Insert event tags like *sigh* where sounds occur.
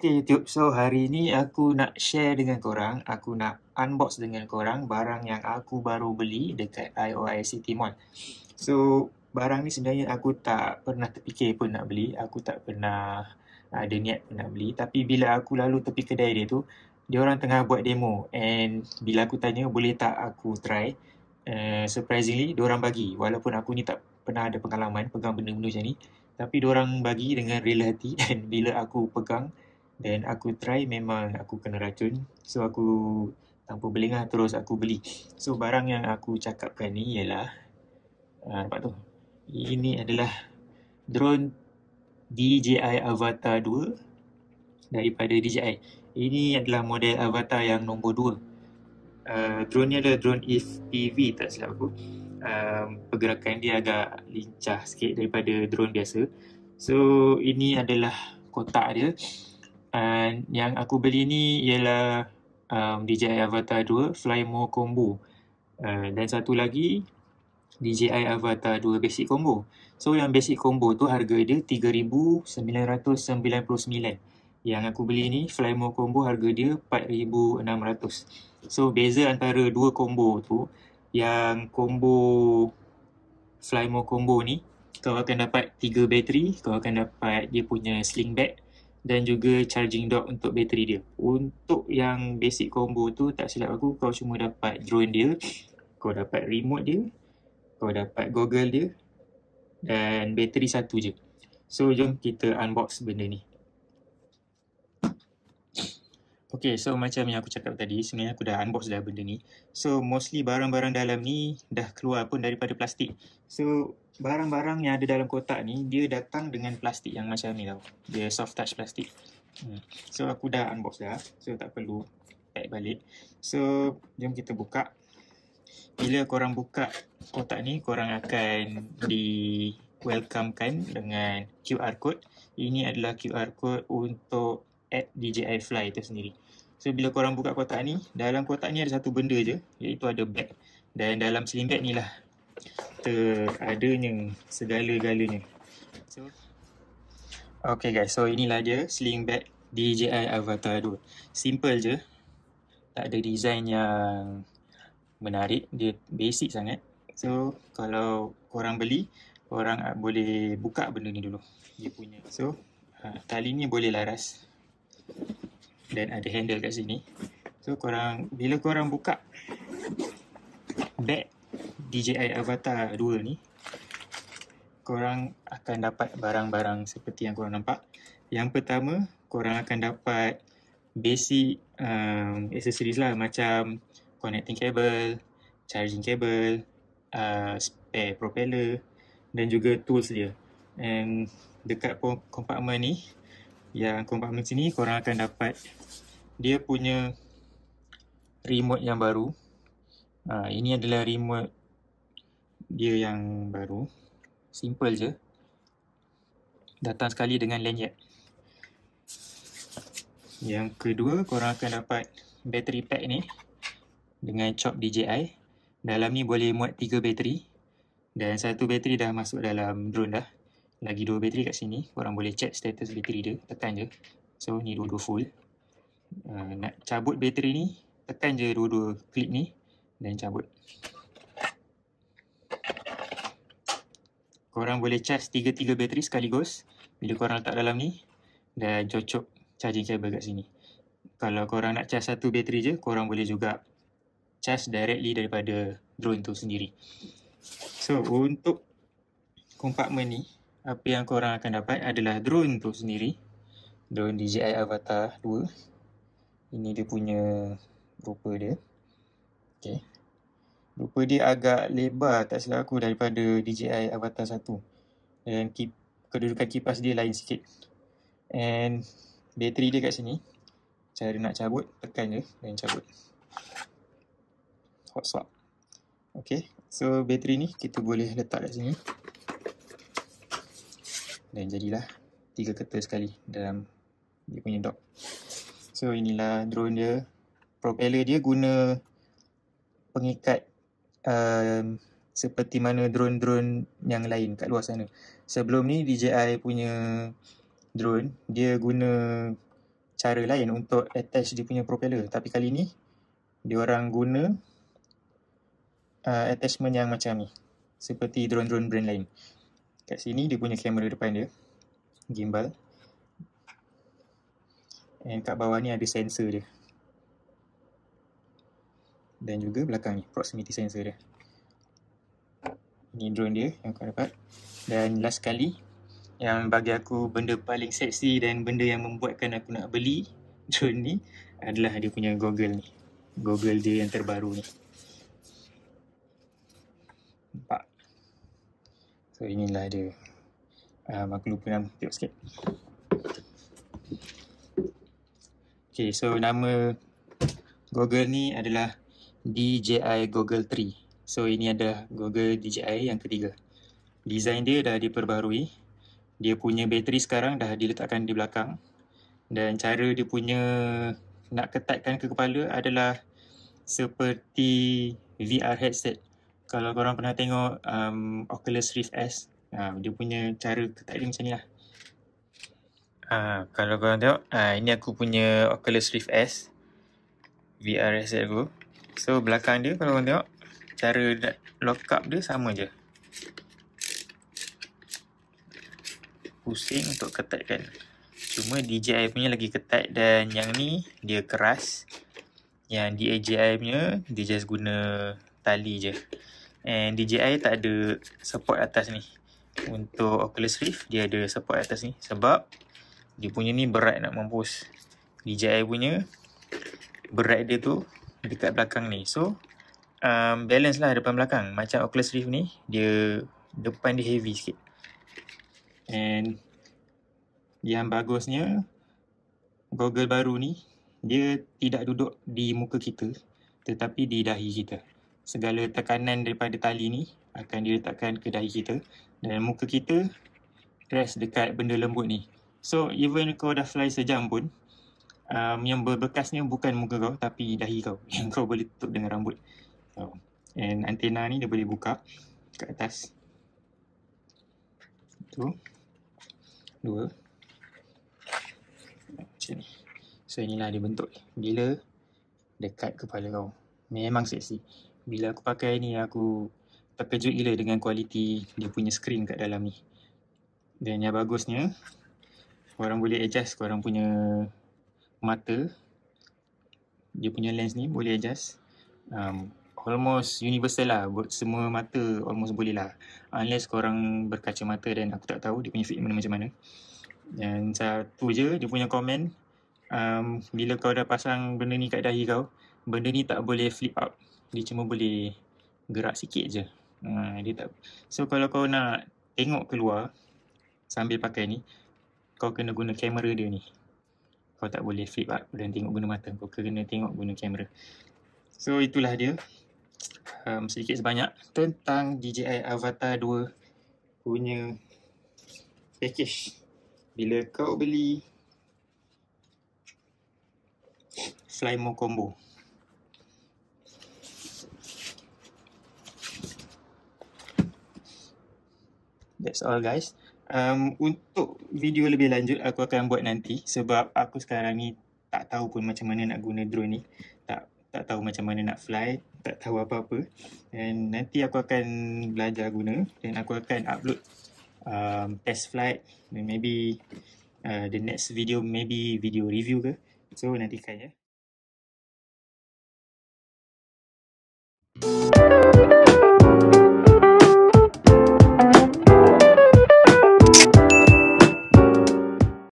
Okay YouTube, so hari ni aku nak share dengan korang, aku nak unbox dengan korang barang yang aku baru beli dekat IOI City Mall. So, barang ni sebenarnya aku tak pernah terfikir pun nak beli, aku tak pernah ah, ada niat nak beli. Tapi bila aku lalu tepi kedai dia tu, dia orang tengah buat demo and bila aku tanya boleh tak aku try, uh, surprisingly dia orang bagi walaupun aku ni tak pernah ada pengalaman pegang benda-benda macam ni tapi dia orang bagi dengan rela *laughs* hati And bila aku pegang Then aku try memang aku kena racun. So aku tanpa belengah terus aku beli. So barang yang aku cakapkan ni ialah uh, nampak tu. Ini adalah drone DJI Avatar 2 daripada DJI. Ini adalah model Avatar yang nombor 2. Uh, ah, drone ni adalah drone FPV tak silap aku. Um, pergerakan dia agak lincah sikit daripada drone biasa. So ini adalah kotak dia. And yang aku beli ni ialah um, DJI Avatar 2 Fly More Combo. Uh, dan satu lagi DJI Avatar 2 Basic Combo. So yang Basic Combo tu harga dia RM3,999. Yang aku beli ni Fly More Combo harga dia RM4,600. So beza antara dua combo tu yang combo Fly More Combo ni kau akan dapat tiga bateri, kau akan dapat dia punya sling bag dan juga charging dock untuk bateri dia. Untuk yang basic combo tu tak silap aku kau cuma dapat drone dia, kau dapat remote dia, kau dapat goggle dia dan bateri satu je. So jom kita unbox benda ni. Okay, so macam yang aku cakap tadi, sebenarnya aku dah unbox dah benda ni. So, mostly barang-barang dalam ni dah keluar pun daripada plastik. So, barang-barang yang ada dalam kotak ni, dia datang dengan plastik yang macam ni tau. Dia soft touch plastik. Hmm. So, aku dah unbox dah. So, tak perlu pack balik. So, jom kita buka. Bila korang buka kotak ni, korang akan di welcomekan dengan QR code. Ini adalah QR code untuk at DJI Fly itu sendiri. So bila korang buka kotak ni, dalam kotak ni ada satu benda je iaitu ada bag. Dan dalam sling bag ni lah teradanya segala-galanya. So, okay guys, so inilah dia sling bag DJI Avatar 2. Simple je. Tak ada design yang menarik. Dia basic sangat. So, kalau korang beli, korang boleh buka benda ni dulu. Dia punya. So, ha, tali ni boleh laras dan ada handle kat sini so korang bila korang buka bag DJI Avatar 2 ni korang akan dapat barang-barang seperti yang korang nampak yang pertama korang akan dapat basic um, accessories lah macam connecting cable charging cable uh, spare propeller dan juga tools dia and dekat kompartmen ni yang compartment sini korang akan dapat dia punya remote yang baru ha, ini adalah remote dia yang baru simple je datang sekali dengan lanyard yang kedua korang akan dapat battery pack ni dengan chop DJI dalam ni boleh muat 3 bateri dan satu bateri dah masuk dalam drone dah lagi dua bateri kat sini korang boleh check status bateri dia tekan je so ni dua-dua full uh, nak cabut bateri ni tekan je dua-dua clip ni dan cabut korang boleh charge tiga-tiga bateri sekaligus bila korang letak dalam ni dan cocok charging cable kat sini kalau korang nak charge satu bateri je korang boleh juga charge directly daripada drone tu sendiri so untuk compartment ni apa yang orang akan dapat adalah drone tu sendiri drone DJI Avatar 2 ini dia punya rupa dia ok rupa dia agak lebar tak silap aku daripada DJI Avatar 1 dan keep, kedudukan kipas dia lain sikit and bateri dia kat sini cara nak cabut tekan je dan cabut hot swap ok so bateri ni kita boleh letak kat sini dan jadilah tiga kereta sekali dalam dia punya dock. So inilah drone dia. Propeller dia guna pengikat um, seperti mana drone-drone yang lain kat luar sana. Sebelum ni DJI punya drone, dia guna cara lain untuk attach dia punya propeller. Tapi kali ni, dia orang guna uh, attachment yang macam ni. Seperti drone-drone brand lain kat sini dia punya kamera depan dia gimbal and kat bawah ni ada sensor dia dan juga belakang ni proximity sensor dia ni drone dia yang kau dapat dan last kali yang bagi aku benda paling seksi dan benda yang membuatkan aku nak beli *laughs* drone ni adalah dia punya goggle ni goggle dia yang terbaru ni nampak So inilah dia. Um, aku lupa nama tengok sikit. Okay, so nama Google ni adalah DJI Google 3. So ini adalah Google DJI yang ketiga. Design dia dah diperbaharui. Dia punya bateri sekarang dah diletakkan di belakang. Dan cara dia punya nak ketatkan ke kepala adalah seperti VR headset kalau korang pernah tengok um, Oculus Rift S uh, dia punya cara ketak dia macam ni lah uh, kalau korang tengok uh, ini aku punya Oculus Rift S VR headset aku so belakang dia kalau korang tengok cara lock up dia sama je pusing untuk ketatkan cuma DJI punya lagi ketat dan yang ni dia keras yang DJI punya dia just guna tali je and DJI tak ada support atas ni untuk Oculus Rift dia ada support atas ni sebab dia punya ni berat nak mampus DJI punya berat dia tu dekat belakang ni so um, balance lah depan belakang macam Oculus Rift ni dia depan dia heavy sikit and yang bagusnya google baru ni dia tidak duduk di muka kita tetapi di dahi kita segala tekanan daripada tali ni akan diletakkan ke dahi kita dan muka kita rest dekat benda lembut ni. So even kau dah fly sejam pun um, yang berbekasnya bukan muka kau tapi dahi kau *laughs* yang kau boleh tutup dengan rambut. So, and antena ni dia boleh buka kat atas. Tu. Dua. Macam ni. So inilah dia bentuk. Bila dekat kepala kau. Memang seksi bila aku pakai ni aku terkejut gila dengan kualiti dia punya screen kat dalam ni dan yang bagusnya korang boleh adjust korang punya mata dia punya lens ni boleh adjust um, almost universal lah buat semua mata almost boleh lah unless korang berkaca mata dan aku tak tahu dia punya fitment macam mana dan satu je dia punya komen um, bila kau dah pasang benda ni kat dahi kau benda ni tak boleh flip up dia cuma boleh gerak sikit je. Ha, dia tak. So kalau kau nak tengok keluar sambil pakai ni, kau kena guna kamera dia ni. Kau tak boleh flip up dan tengok guna mata. Kau kena tengok guna kamera. So itulah dia. Um, sedikit sebanyak tentang DJI Avatar 2 punya package. Bila kau beli Flymo Combo. That's all guys. Um, untuk video lebih lanjut aku akan buat nanti sebab aku sekarang ni tak tahu pun macam mana nak guna drone ni. Tak tak tahu macam mana nak fly, tak tahu apa-apa. Dan nanti aku akan belajar guna dan aku akan upload um, test flight dan maybe uh, the next video maybe video review ke. So nantikan ya. Thank you.